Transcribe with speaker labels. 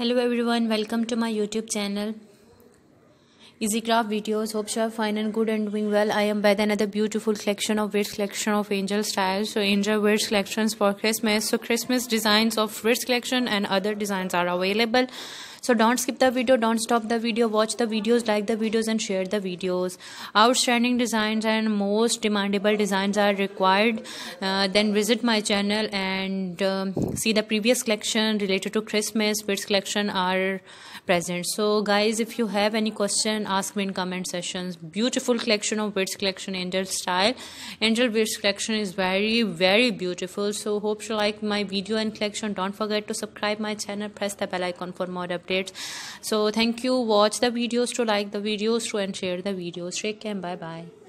Speaker 1: hello everyone welcome to my youtube channel easycraft videos hope you are fine and good and doing well i am with another beautiful collection of weights collection of angel styles so angel weights collections for christmas so christmas designs of weights collection and other designs are available so don't skip the video don't stop the video watch the videos like the videos and share the videos outstanding designs and most demandable designs are required uh, then visit my channel and um, see the previous collection related to christmas Which collection are present so guys if you have any question ask me in comment sessions beautiful collection of bits collection angel style angel bits collection is very very beautiful so hope you like my video and collection don't forget to subscribe my channel press the bell icon for more updates updates so thank you watch the videos to like the videos to and share the videos take care bye bye